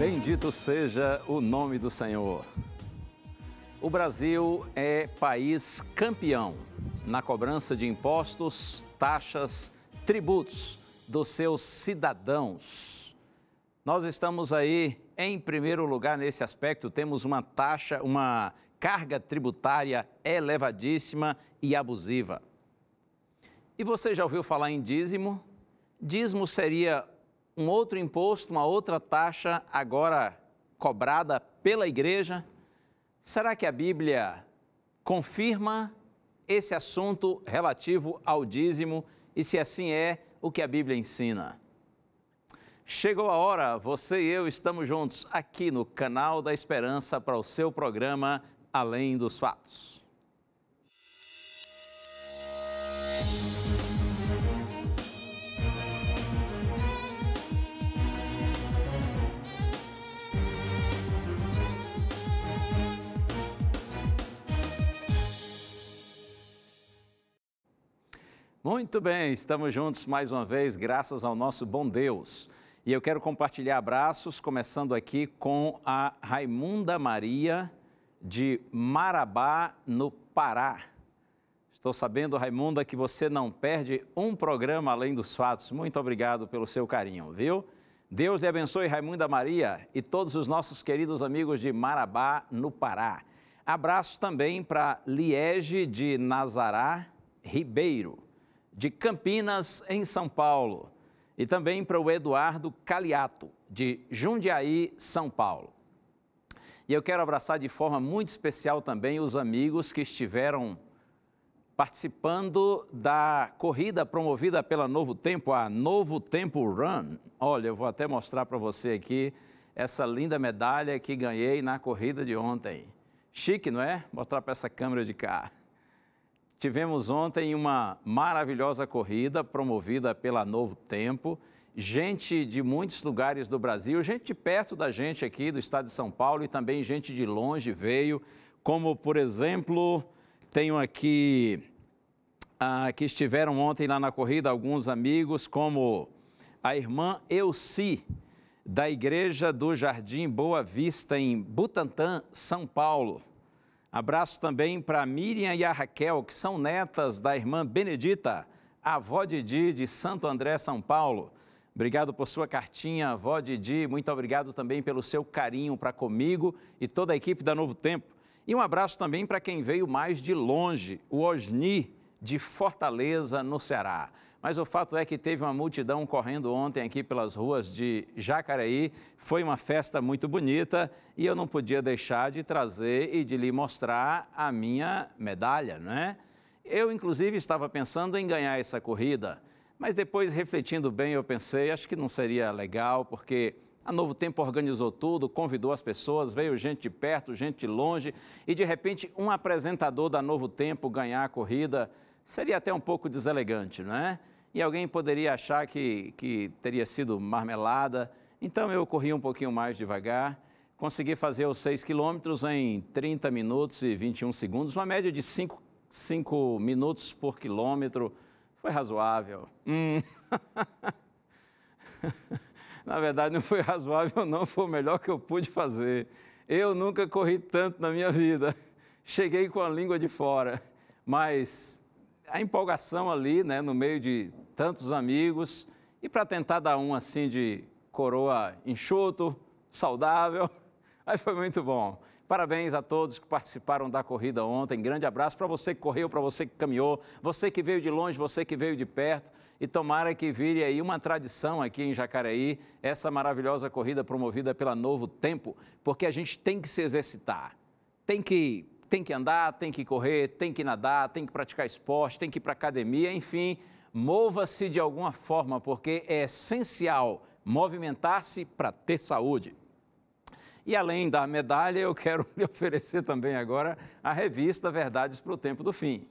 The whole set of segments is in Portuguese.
Bendito seja o nome do Senhor. O Brasil é país campeão na cobrança de impostos, taxas, tributos dos seus cidadãos. Nós estamos aí em primeiro lugar nesse aspecto, temos uma taxa, uma carga tributária elevadíssima e abusiva. E você já ouviu falar em dízimo? Dízimo seria um outro imposto, uma outra taxa agora cobrada pela igreja. Será que a Bíblia confirma esse assunto relativo ao dízimo e se assim é, o que a Bíblia ensina? Chegou a hora, você e eu estamos juntos aqui no canal da Esperança para o seu programa Além dos Fatos. Muito bem, estamos juntos mais uma vez, graças ao nosso bom Deus. E eu quero compartilhar abraços, começando aqui com a Raimunda Maria de Marabá, no Pará. Estou sabendo, Raimunda, que você não perde um programa além dos fatos. Muito obrigado pelo seu carinho, viu? Deus lhe abençoe, Raimunda Maria, e todos os nossos queridos amigos de Marabá, no Pará. Abraço também para Liege de Nazará Ribeiro de Campinas, em São Paulo. E também para o Eduardo Caliato, de Jundiaí, São Paulo. E eu quero abraçar de forma muito especial também os amigos que estiveram participando da corrida promovida pela Novo Tempo, a Novo Tempo Run. Olha, eu vou até mostrar para você aqui essa linda medalha que ganhei na corrida de ontem. Chique, não é? Mostrar para essa câmera de cá. Tivemos ontem uma maravilhosa corrida promovida pela Novo Tempo. Gente de muitos lugares do Brasil, gente de perto da gente aqui do estado de São Paulo e também gente de longe veio, como por exemplo, tenho aqui ah, que estiveram ontem lá na corrida alguns amigos, como a irmã Elci, da Igreja do Jardim Boa Vista, em Butantã, São Paulo. Abraço também para Miriam e a Raquel, que são netas da irmã Benedita, avó Didi de Santo André, São Paulo. Obrigado por sua cartinha, avó Didi. Muito obrigado também pelo seu carinho para comigo e toda a equipe da Novo Tempo. E um abraço também para quem veio mais de longe, o Osni, de Fortaleza, no Ceará. Mas o fato é que teve uma multidão correndo ontem aqui pelas ruas de Jacareí. Foi uma festa muito bonita e eu não podia deixar de trazer e de lhe mostrar a minha medalha, né? Eu, inclusive, estava pensando em ganhar essa corrida, mas depois, refletindo bem, eu pensei, acho que não seria legal, porque a Novo Tempo organizou tudo, convidou as pessoas, veio gente de perto, gente de longe, e de repente um apresentador da Novo Tempo ganhar a corrida Seria até um pouco deselegante, não é? E alguém poderia achar que, que teria sido marmelada. Então eu corri um pouquinho mais devagar, consegui fazer os 6 quilômetros em 30 minutos e 21 segundos, uma média de 5, 5 minutos por quilômetro. Foi razoável. Hum. na verdade, não foi razoável, não, foi o melhor que eu pude fazer. Eu nunca corri tanto na minha vida. Cheguei com a língua de fora, mas a empolgação ali, né, no meio de tantos amigos, e para tentar dar um assim de coroa enxuto, saudável, aí foi muito bom. Parabéns a todos que participaram da corrida ontem. Grande abraço para você que correu, para você que caminhou, você que veio de longe, você que veio de perto. E tomara que vire aí uma tradição aqui em Jacareí, essa maravilhosa corrida promovida pela Novo Tempo, porque a gente tem que se exercitar, tem que tem que andar, tem que correr, tem que nadar, tem que praticar esporte, tem que ir para academia, enfim, mova-se de alguma forma, porque é essencial movimentar-se para ter saúde. E além da medalha, eu quero lhe oferecer também agora a revista Verdades para o Tempo do Fim.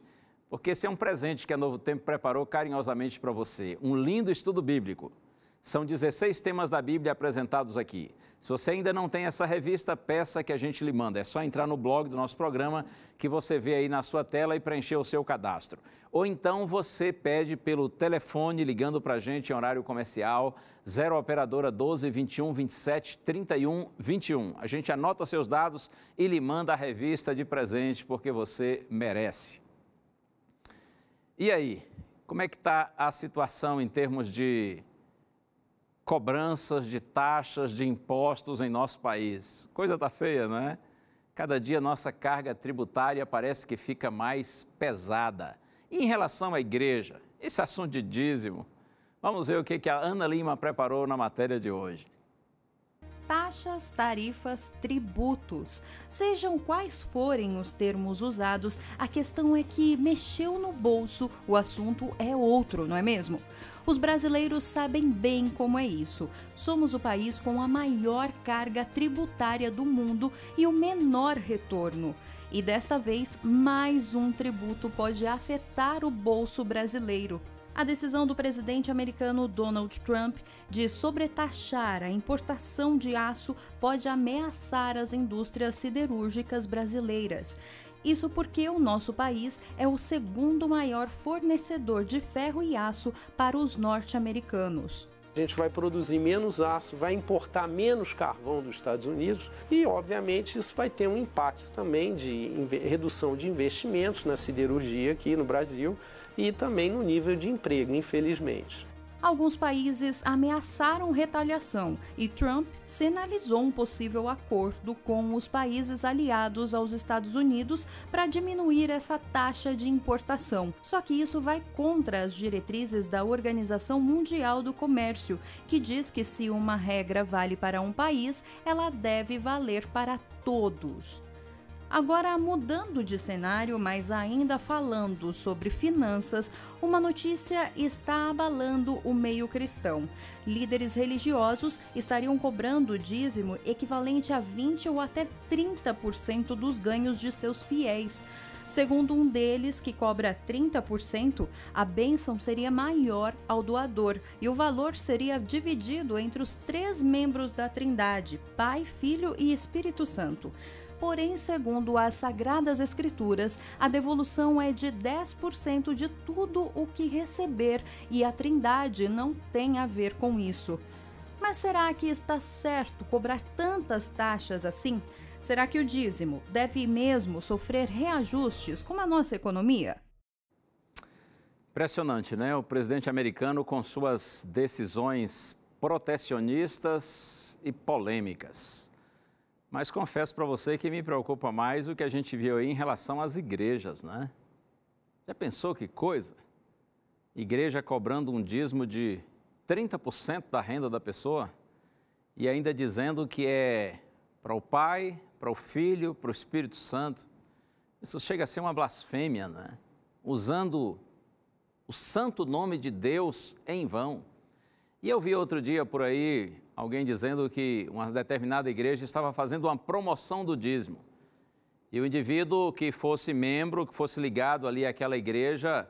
Porque esse é um presente que a Novo Tempo preparou carinhosamente para você. Um lindo estudo bíblico. São 16 temas da Bíblia apresentados aqui. Se você ainda não tem essa revista, peça que a gente lhe manda. É só entrar no blog do nosso programa que você vê aí na sua tela e preencher o seu cadastro. Ou então você pede pelo telefone ligando para a gente em horário comercial 0 operadora 12 21 27 31 21. A gente anota seus dados e lhe manda a revista de presente porque você merece. E aí, como é que está a situação em termos de cobranças de taxas, de impostos em nosso país. Coisa tá feia, não é? Cada dia nossa carga tributária parece que fica mais pesada. E em relação à igreja, esse assunto de dízimo, vamos ver o que a Ana Lima preparou na matéria de hoje taxas, tarifas, tributos. Sejam quais forem os termos usados, a questão é que mexeu no bolso, o assunto é outro, não é mesmo? Os brasileiros sabem bem como é isso. Somos o país com a maior carga tributária do mundo e o menor retorno. E desta vez, mais um tributo pode afetar o bolso brasileiro. A decisão do presidente americano Donald Trump de sobretaxar a importação de aço pode ameaçar as indústrias siderúrgicas brasileiras. Isso porque o nosso país é o segundo maior fornecedor de ferro e aço para os norte-americanos. A gente vai produzir menos aço, vai importar menos carvão dos Estados Unidos e, obviamente, isso vai ter um impacto também de redução de investimentos na siderurgia aqui no Brasil, e também no nível de emprego, infelizmente. Alguns países ameaçaram retaliação e Trump sinalizou um possível acordo com os países aliados aos Estados Unidos para diminuir essa taxa de importação. Só que isso vai contra as diretrizes da Organização Mundial do Comércio, que diz que se uma regra vale para um país, ela deve valer para todos. Agora, mudando de cenário, mas ainda falando sobre finanças, uma notícia está abalando o meio cristão. Líderes religiosos estariam cobrando dízimo equivalente a 20 ou até 30% dos ganhos de seus fiéis. Segundo um deles, que cobra 30%, a bênção seria maior ao doador e o valor seria dividido entre os três membros da Trindade: Pai, Filho e Espírito Santo. Porém, segundo as Sagradas Escrituras, a devolução é de 10% de tudo o que receber e a Trindade não tem a ver com isso. Mas será que está certo cobrar tantas taxas assim? Será que o dízimo deve mesmo sofrer reajustes como a nossa economia? Impressionante, né? O presidente americano com suas decisões protecionistas e polêmicas. Mas confesso para você que me preocupa mais o que a gente viu aí em relação às igrejas, né? Já pensou que coisa? Igreja cobrando um dízimo de 30% da renda da pessoa e ainda dizendo que é para o Pai, para o Filho, para o Espírito Santo. Isso chega a ser uma blasfêmia, né? Usando o santo nome de Deus em vão. E eu vi outro dia por aí alguém dizendo que uma determinada igreja estava fazendo uma promoção do dízimo. E o indivíduo que fosse membro, que fosse ligado ali àquela igreja,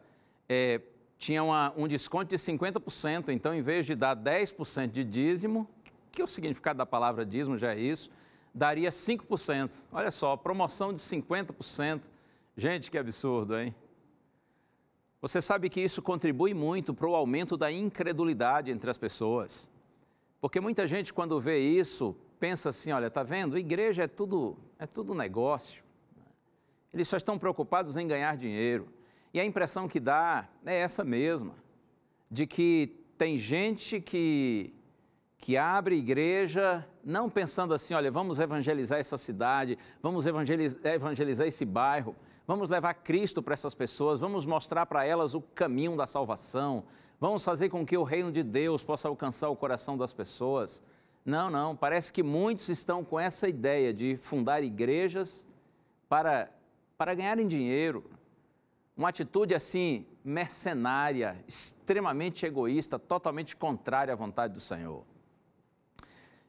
é, tinha uma, um desconto de 50%. Então, em vez de dar 10% de dízimo, que é o significado da palavra dízimo já é isso, daria 5%. Olha só, promoção de 50%. Gente, que absurdo, hein? Você sabe que isso contribui muito para o aumento da incredulidade entre as pessoas. Porque muita gente, quando vê isso, pensa assim: olha, tá vendo? A igreja é tudo, é tudo negócio. Eles só estão preocupados em ganhar dinheiro. E a impressão que dá é essa mesma, de que tem gente que, que abre igreja não pensando assim, olha, vamos evangelizar essa cidade, vamos evangelizar, evangelizar esse bairro, vamos levar Cristo para essas pessoas, vamos mostrar para elas o caminho da salvação, Vamos fazer com que o reino de Deus possa alcançar o coração das pessoas. Não, não. Parece que muitos estão com essa ideia de fundar igrejas para, para ganharem dinheiro. Uma atitude assim, mercenária, extremamente egoísta, totalmente contrária à vontade do Senhor.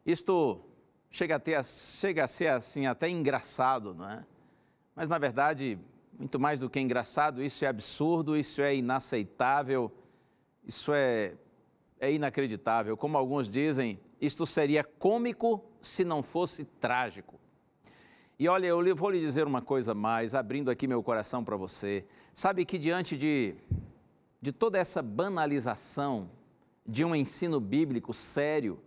Isto chega a, ter, chega a ser assim até engraçado, não é? Mas na verdade, muito mais do que engraçado, isso é absurdo, isso é inaceitável isso é, é inacreditável. Como alguns dizem, isto seria cômico se não fosse trágico. E olha, eu vou lhe dizer uma coisa mais, abrindo aqui meu coração para você. Sabe que diante de, de toda essa banalização de um ensino bíblico sério,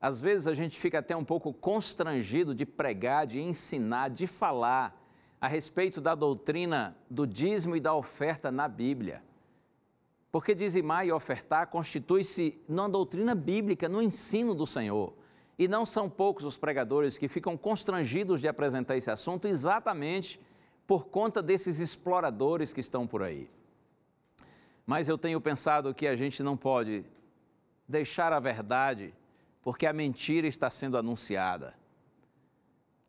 às vezes a gente fica até um pouco constrangido de pregar, de ensinar, de falar a respeito da doutrina do dízimo e da oferta na Bíblia. Porque dizimar e ofertar constitui-se na doutrina bíblica, no ensino do Senhor. E não são poucos os pregadores que ficam constrangidos de apresentar esse assunto exatamente por conta desses exploradores que estão por aí. Mas eu tenho pensado que a gente não pode deixar a verdade porque a mentira está sendo anunciada.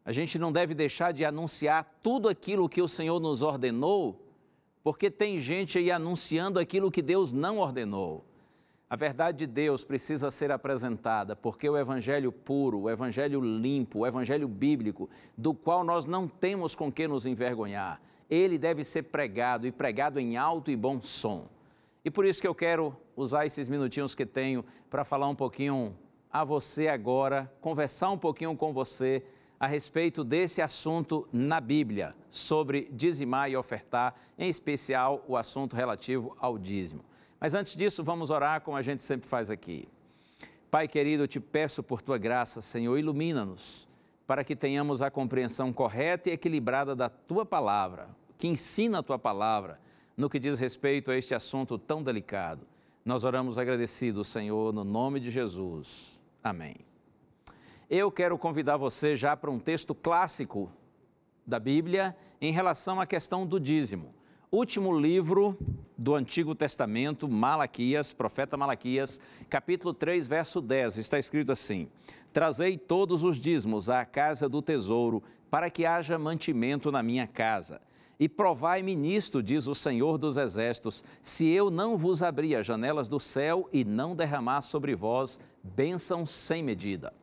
A gente não deve deixar de anunciar tudo aquilo que o Senhor nos ordenou porque tem gente aí anunciando aquilo que Deus não ordenou. A verdade de Deus precisa ser apresentada, porque o Evangelho puro, o Evangelho limpo, o Evangelho bíblico, do qual nós não temos com que nos envergonhar, ele deve ser pregado e pregado em alto e bom som. E por isso que eu quero usar esses minutinhos que tenho para falar um pouquinho a você agora, conversar um pouquinho com você a respeito desse assunto na Bíblia, sobre dizimar e ofertar, em especial o assunto relativo ao dízimo. Mas antes disso, vamos orar como a gente sempre faz aqui. Pai querido, eu te peço por tua graça, Senhor, ilumina-nos para que tenhamos a compreensão correta e equilibrada da tua palavra, que ensina a tua palavra no que diz respeito a este assunto tão delicado. Nós oramos agradecidos, Senhor, no nome de Jesus. Amém. Eu quero convidar você já para um texto clássico da Bíblia em relação à questão do dízimo. Último livro do Antigo Testamento, Malaquias, profeta Malaquias, capítulo 3, verso 10, está escrito assim: Trazei todos os dízimos à casa do tesouro, para que haja mantimento na minha casa. E provai-me nisto, diz o Senhor dos Exércitos, se eu não vos abrir as janelas do céu e não derramar sobre vós bênção sem medida.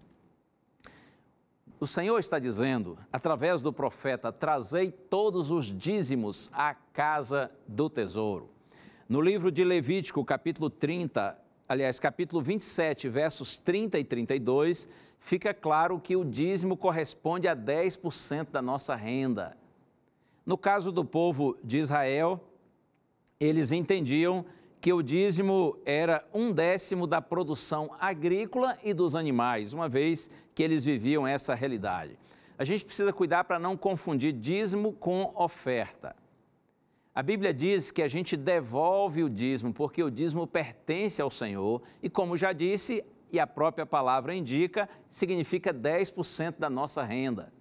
O Senhor está dizendo, através do profeta, trazei todos os dízimos à casa do tesouro. No livro de Levítico, capítulo 30, aliás, capítulo 27, versos 30 e 32, fica claro que o dízimo corresponde a 10% da nossa renda. No caso do povo de Israel, eles entendiam que o dízimo era um décimo da produção agrícola e dos animais, uma vez que eles viviam essa realidade. A gente precisa cuidar para não confundir dízimo com oferta. A Bíblia diz que a gente devolve o dízimo, porque o dízimo pertence ao Senhor e, como já disse, e a própria palavra indica, significa 10% da nossa renda.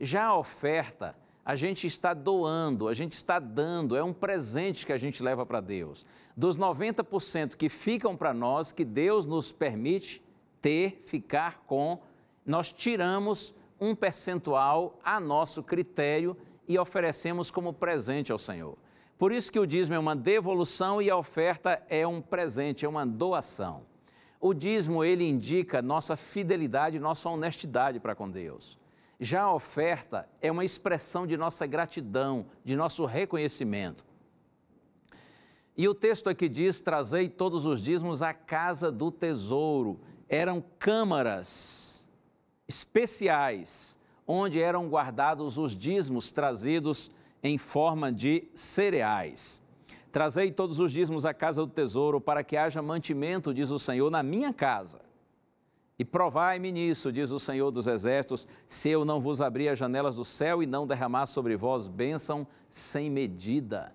Já a oferta, a gente está doando, a gente está dando, é um presente que a gente leva para Deus. Dos 90% que ficam para nós, que Deus nos permite ter, ficar com, nós tiramos um percentual a nosso critério e oferecemos como presente ao Senhor. Por isso que o dízimo é uma devolução e a oferta é um presente, é uma doação. O dízimo ele indica nossa fidelidade, nossa honestidade para com Deus. Já a oferta é uma expressão de nossa gratidão, de nosso reconhecimento. E o texto aqui diz: Trazei todos os dízimos à casa do tesouro. Eram câmaras especiais, onde eram guardados os dízimos trazidos em forma de cereais. Trazei todos os dízimos à casa do tesouro, para que haja mantimento, diz o Senhor, na minha casa. E provai-me nisso, diz o Senhor dos Exércitos, se eu não vos abrir as janelas do céu e não derramar sobre vós bênção sem medida.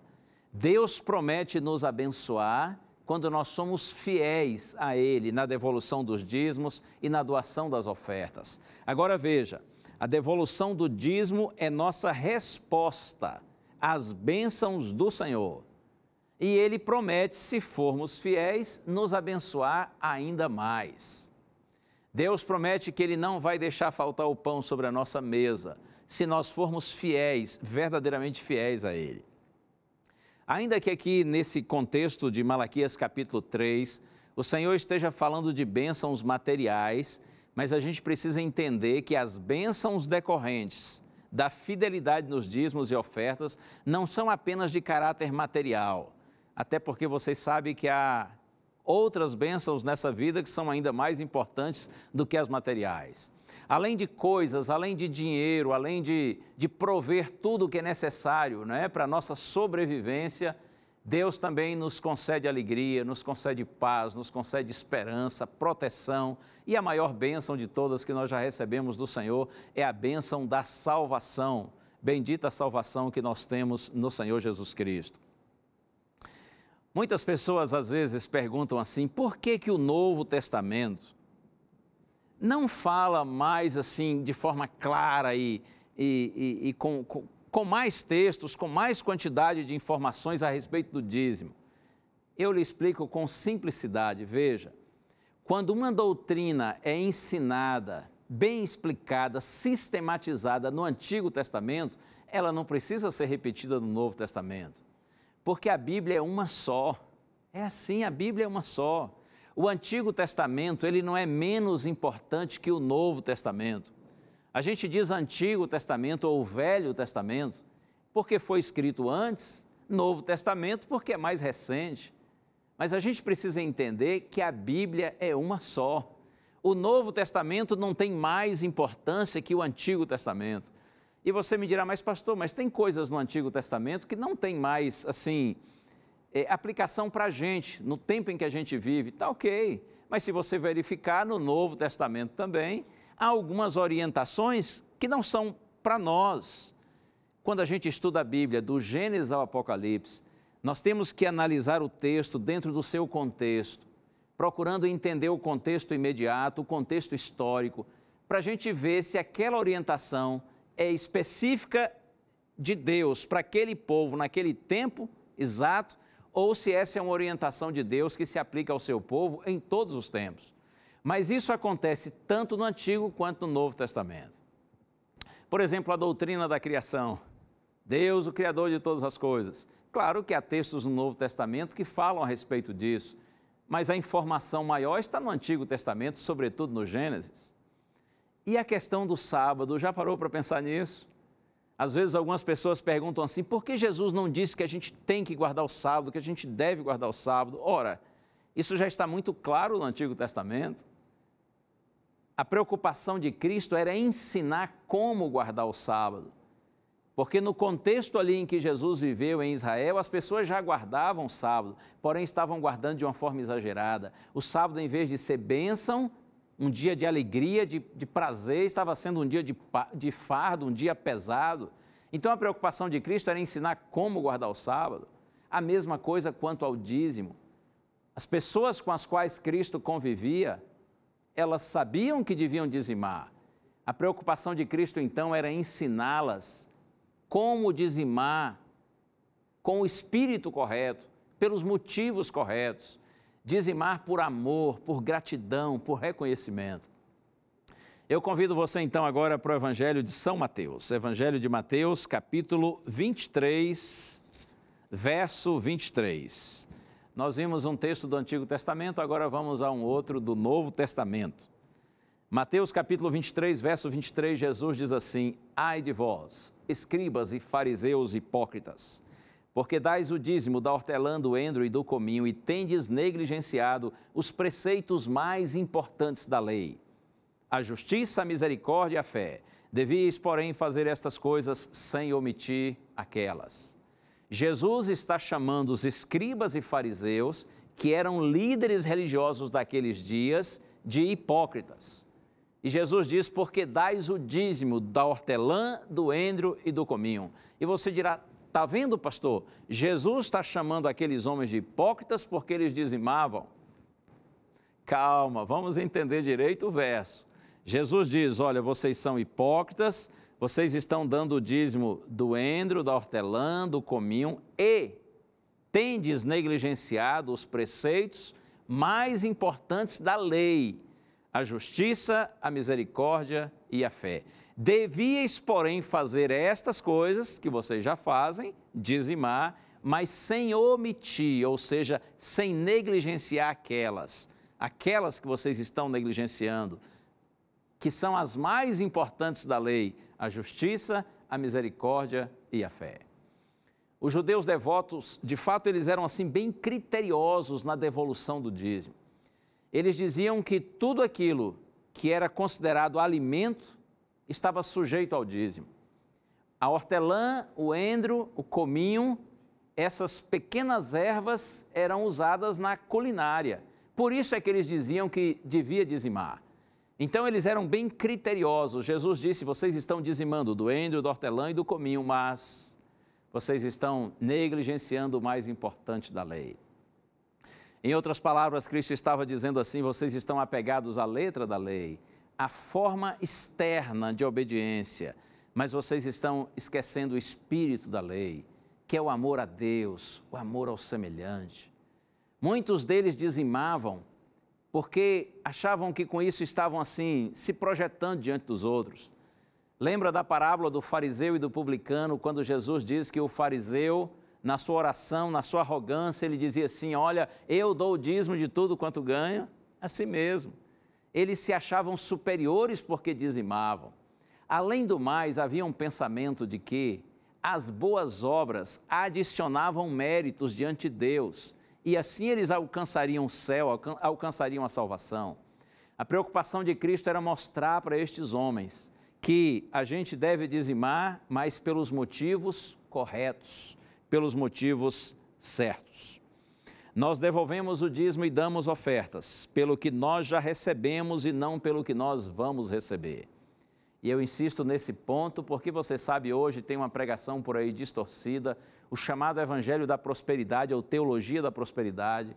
Deus promete nos abençoar quando nós somos fiéis a Ele na devolução dos dízimos e na doação das ofertas. Agora veja, a devolução do dízimo é nossa resposta às bênçãos do Senhor. E Ele promete, se formos fiéis, nos abençoar ainda mais. Deus promete que Ele não vai deixar faltar o pão sobre a nossa mesa, se nós formos fiéis, verdadeiramente fiéis a Ele. Ainda que aqui nesse contexto de Malaquias capítulo 3, o Senhor esteja falando de bênçãos materiais, mas a gente precisa entender que as bênçãos decorrentes da fidelidade nos dízimos e ofertas não são apenas de caráter material, até porque vocês sabem que há outras bênçãos nessa vida que são ainda mais importantes do que as materiais. Além de coisas, além de dinheiro, além de, de prover tudo o que é necessário né, para a nossa sobrevivência, Deus também nos concede alegria, nos concede paz, nos concede esperança, proteção e a maior bênção de todas que nós já recebemos do Senhor é a bênção da salvação. Bendita a salvação que nós temos no Senhor Jesus Cristo. Muitas pessoas às vezes perguntam assim: por que, que o Novo Testamento não fala mais assim de forma clara e, e, e, e com, com, com mais textos, com mais quantidade de informações a respeito do dízimo. Eu lhe explico com simplicidade. Veja, quando uma doutrina é ensinada, bem explicada, sistematizada no Antigo Testamento, ela não precisa ser repetida no Novo Testamento, porque a Bíblia é uma só. É assim, a Bíblia é uma só. O Antigo Testamento, ele não é menos importante que o Novo Testamento. A gente diz Antigo Testamento ou Velho Testamento porque foi escrito antes, Novo Testamento porque é mais recente. Mas a gente precisa entender que a Bíblia é uma só. O Novo Testamento não tem mais importância que o Antigo Testamento. E você me dirá, mas pastor, mas tem coisas no Antigo Testamento que não tem mais, assim, é, aplicação para a gente, no tempo em que a gente vive, tá ok. Mas se você verificar no Novo Testamento também, há algumas orientações que não são para nós. Quando a gente estuda a Bíblia, do Gênesis ao Apocalipse, nós temos que analisar o texto dentro do seu contexto, procurando entender o contexto imediato, o contexto histórico, para a gente ver se aquela orientação é específica de Deus para aquele povo naquele tempo exato ou se essa é uma orientação de Deus que se aplica ao seu povo em todos os tempos. Mas isso acontece tanto no Antigo quanto no Novo Testamento. Por exemplo, a doutrina da criação. Deus, o Criador de todas as coisas. Claro que há textos no Novo Testamento que falam a respeito disso, mas a informação maior está no Antigo Testamento, sobretudo no Gênesis. E a questão do sábado, já parou para pensar nisso? Às vezes algumas pessoas perguntam assim: por que Jesus não disse que a gente tem que guardar o sábado, que a gente deve guardar o sábado? Ora, isso já está muito claro no Antigo Testamento. A preocupação de Cristo era ensinar como guardar o sábado. Porque no contexto ali em que Jesus viveu em Israel, as pessoas já guardavam o sábado, porém estavam guardando de uma forma exagerada. O sábado, em vez de ser bênção, um dia de alegria, de, de prazer, estava sendo um dia de, de fardo, um dia pesado. Então a preocupação de Cristo era ensinar como guardar o sábado. A mesma coisa quanto ao dízimo. As pessoas com as quais Cristo convivia, elas sabiam que deviam dizimar. A preocupação de Cristo então era ensiná-las como dizimar com o espírito correto, pelos motivos corretos. Dizimar por amor, por gratidão, por reconhecimento. Eu convido você então agora para o Evangelho de São Mateus. Evangelho de Mateus, capítulo 23, verso 23. Nós vimos um texto do Antigo Testamento, agora vamos a um outro do Novo Testamento. Mateus capítulo 23, verso 23, Jesus diz assim: Ai de vós, escribas e fariseus hipócritas, porque dais o dízimo da hortelã, do endro e do cominho e tendes negligenciado os preceitos mais importantes da lei. A justiça, a misericórdia e a fé. Devias, porém, fazer estas coisas sem omitir aquelas. Jesus está chamando os escribas e fariseus, que eram líderes religiosos daqueles dias, de hipócritas. E Jesus diz: Porque dais o dízimo da hortelã, do endro e do cominho. E você dirá: Está vendo, pastor? Jesus está chamando aqueles homens de hipócritas porque eles dizimavam. Calma, vamos entender direito o verso. Jesus diz: Olha, vocês são hipócritas, vocês estão dando o dízimo do endro, da hortelã, do cominho e tendes negligenciado os preceitos mais importantes da lei a justiça, a misericórdia e a fé. Devíeis, porém, fazer estas coisas que vocês já fazem, dizimar, mas sem omitir, ou seja, sem negligenciar aquelas, aquelas que vocês estão negligenciando, que são as mais importantes da lei, a justiça, a misericórdia e a fé. Os judeus devotos, de fato, eles eram assim bem criteriosos na devolução do dízimo. Eles diziam que tudo aquilo que era considerado alimento estava sujeito ao dízimo. A hortelã, o endro, o cominho, essas pequenas ervas eram usadas na culinária. Por isso é que eles diziam que devia dizimar. Então eles eram bem criteriosos. Jesus disse: Vocês estão dizimando do endro, do hortelã e do cominho, mas vocês estão negligenciando o mais importante da lei. Em outras palavras, Cristo estava dizendo assim: vocês estão apegados à letra da lei, à forma externa de obediência, mas vocês estão esquecendo o espírito da lei, que é o amor a Deus, o amor ao semelhante. Muitos deles dizimavam porque achavam que com isso estavam assim, se projetando diante dos outros. Lembra da parábola do fariseu e do publicano, quando Jesus diz que o fariseu na sua oração, na sua arrogância, ele dizia assim: Olha, eu dou o dízimo de tudo quanto ganho, a si mesmo. Eles se achavam superiores porque dizimavam. Além do mais, havia um pensamento de que as boas obras adicionavam méritos diante de Deus e assim eles alcançariam o céu, alcançariam a salvação. A preocupação de Cristo era mostrar para estes homens que a gente deve dizimar, mas pelos motivos corretos pelos motivos certos. Nós devolvemos o dízimo e damos ofertas, pelo que nós já recebemos e não pelo que nós vamos receber. E eu insisto nesse ponto porque você sabe hoje tem uma pregação por aí distorcida, o chamado Evangelho da Prosperidade ou Teologia da Prosperidade.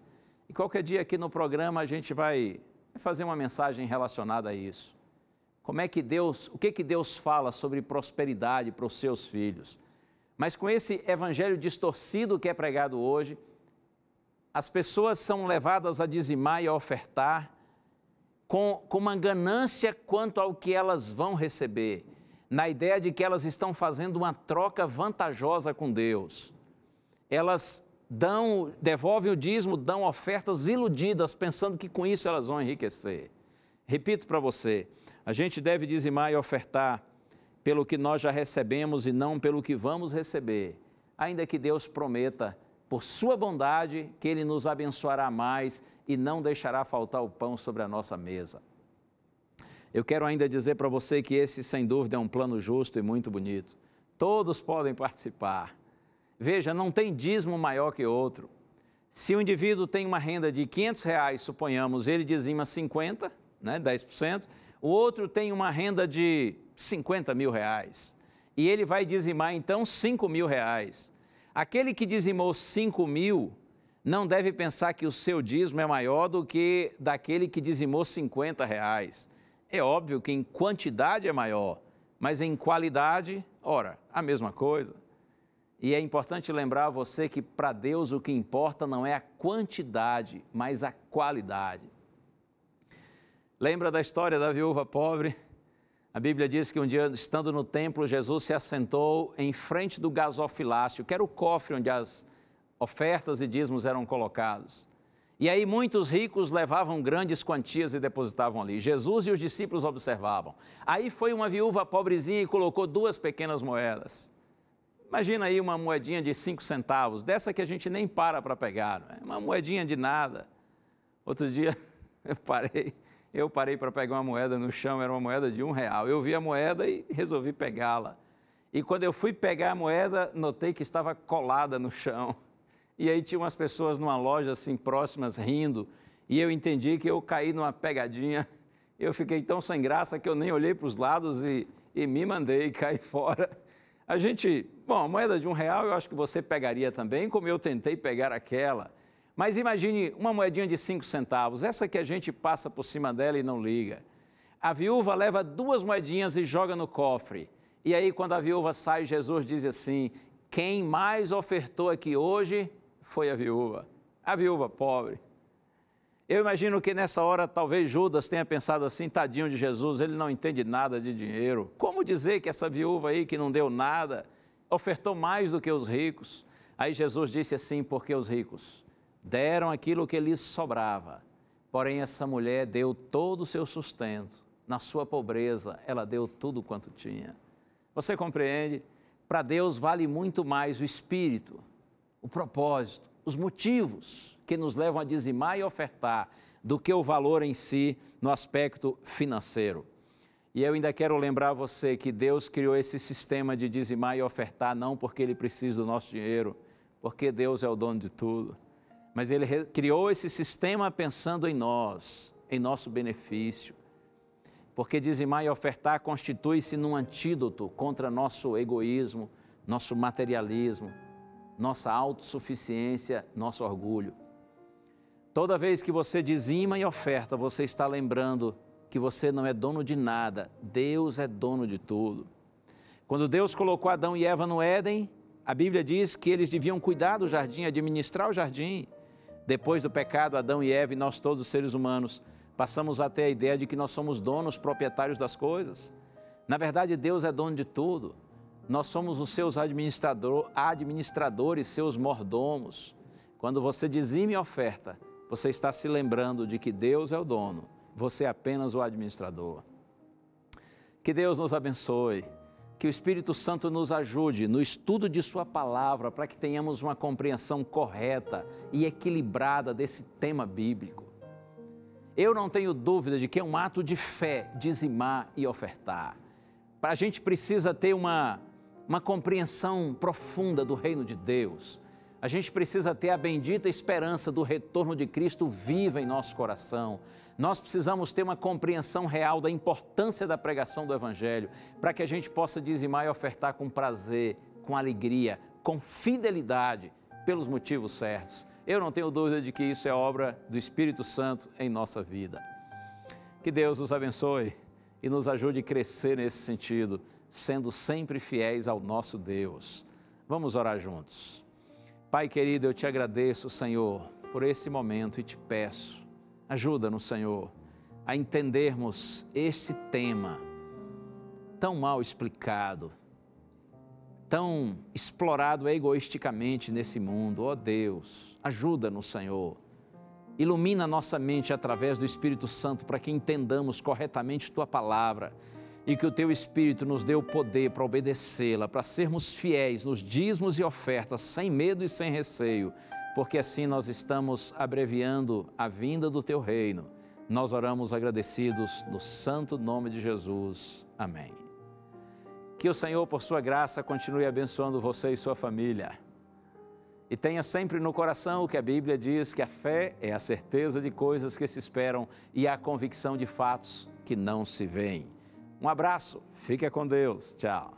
E qualquer dia aqui no programa a gente vai fazer uma mensagem relacionada a isso. Como é que Deus, o que que Deus fala sobre prosperidade para os seus filhos? Mas com esse evangelho distorcido que é pregado hoje, as pessoas são levadas a dizimar e a ofertar com, com uma ganância quanto ao que elas vão receber, na ideia de que elas estão fazendo uma troca vantajosa com Deus. Elas dão, devolvem o dízimo, dão ofertas iludidas, pensando que com isso elas vão enriquecer. Repito para você, a gente deve dizimar e ofertar pelo que nós já recebemos e não pelo que vamos receber, ainda que Deus prometa, por sua bondade, que Ele nos abençoará mais e não deixará faltar o pão sobre a nossa mesa. Eu quero ainda dizer para você que esse, sem dúvida, é um plano justo e muito bonito. Todos podem participar. Veja, não tem dízimo maior que outro. Se o um indivíduo tem uma renda de 500 reais, suponhamos, ele dizima 50, né, 10%, o outro tem uma renda de 50 mil reais. E ele vai dizimar então 5 mil reais. Aquele que dizimou 5 mil não deve pensar que o seu dízimo é maior do que daquele que dizimou 50 reais. É óbvio que em quantidade é maior, mas em qualidade, ora, a mesma coisa. E é importante lembrar a você que para Deus o que importa não é a quantidade, mas a qualidade. Lembra da história da viúva pobre? A Bíblia diz que um dia, estando no templo, Jesus se assentou em frente do gasofilácio, que era o cofre onde as ofertas e dízimos eram colocados. E aí muitos ricos levavam grandes quantias e depositavam ali. Jesus e os discípulos observavam. Aí foi uma viúva pobrezinha e colocou duas pequenas moedas. Imagina aí uma moedinha de cinco centavos, dessa que a gente nem para para pegar, é? uma moedinha de nada. Outro dia eu parei eu parei para pegar uma moeda no chão, era uma moeda de um real. Eu vi a moeda e resolvi pegá-la. E quando eu fui pegar a moeda, notei que estava colada no chão. E aí tinha umas pessoas numa loja assim próximas rindo. E eu entendi que eu caí numa pegadinha. Eu fiquei tão sem graça que eu nem olhei para os lados e, e me mandei cair fora. A gente, bom, a moeda de um real eu acho que você pegaria também, como eu tentei pegar aquela. Mas imagine uma moedinha de 5 centavos, essa que a gente passa por cima dela e não liga. A viúva leva duas moedinhas e joga no cofre. E aí, quando a viúva sai, Jesus diz assim: Quem mais ofertou aqui hoje foi a viúva, a viúva pobre. Eu imagino que nessa hora talvez Judas tenha pensado assim: tadinho de Jesus, ele não entende nada de dinheiro. Como dizer que essa viúva aí que não deu nada ofertou mais do que os ricos? Aí Jesus disse assim: porque os ricos deram aquilo que lhes sobrava. Porém, essa mulher deu todo o seu sustento. Na sua pobreza, ela deu tudo quanto tinha. Você compreende? Para Deus vale muito mais o espírito, o propósito, os motivos que nos levam a dizimar e ofertar do que o valor em si no aspecto financeiro. E eu ainda quero lembrar você que Deus criou esse sistema de dizimar e ofertar não porque ele precisa do nosso dinheiro, porque Deus é o dono de tudo mas ele criou esse sistema pensando em nós, em nosso benefício. Porque dizimar e ofertar constitui-se num antídoto contra nosso egoísmo, nosso materialismo, nossa autossuficiência, nosso orgulho. Toda vez que você dizima e oferta, você está lembrando que você não é dono de nada, Deus é dono de tudo. Quando Deus colocou Adão e Eva no Éden, a Bíblia diz que eles deviam cuidar do jardim, administrar o jardim. Depois do pecado, Adão e Eva e nós todos os seres humanos passamos a ter a ideia de que nós somos donos, proprietários das coisas. Na verdade, Deus é dono de tudo. Nós somos os seus administrador, administradores, seus mordomos. Quando você dizime e oferta, você está se lembrando de que Deus é o dono, você é apenas o administrador. Que Deus nos abençoe. Que o Espírito Santo nos ajude no estudo de Sua palavra para que tenhamos uma compreensão correta e equilibrada desse tema bíblico. Eu não tenho dúvida de que é um ato de fé dizimar e ofertar. Para a gente precisa ter uma, uma compreensão profunda do reino de Deus a gente precisa ter a bendita esperança do retorno de Cristo viva em nosso coração. Nós precisamos ter uma compreensão real da importância da pregação do Evangelho, para que a gente possa dizimar e ofertar com prazer, com alegria, com fidelidade, pelos motivos certos. Eu não tenho dúvida de que isso é obra do Espírito Santo em nossa vida. Que Deus nos abençoe e nos ajude a crescer nesse sentido, sendo sempre fiéis ao nosso Deus. Vamos orar juntos. Pai querido, eu te agradeço, Senhor, por esse momento e te peço, ajuda-nos, Senhor, a entendermos esse tema tão mal explicado, tão explorado egoisticamente nesse mundo. Ó oh, Deus, ajuda-nos, Senhor. Ilumina nossa mente através do Espírito Santo para que entendamos corretamente tua palavra e que o teu Espírito nos dê o poder para obedecê-la, para sermos fiéis nos dízimos e ofertas, sem medo e sem receio, porque assim nós estamos abreviando a vinda do teu reino. Nós oramos agradecidos no santo nome de Jesus. Amém. Que o Senhor, por sua graça, continue abençoando você e sua família. E tenha sempre no coração o que a Bíblia diz: que a fé é a certeza de coisas que se esperam e a convicção de fatos que não se veem. Um abraço, fica com Deus, tchau.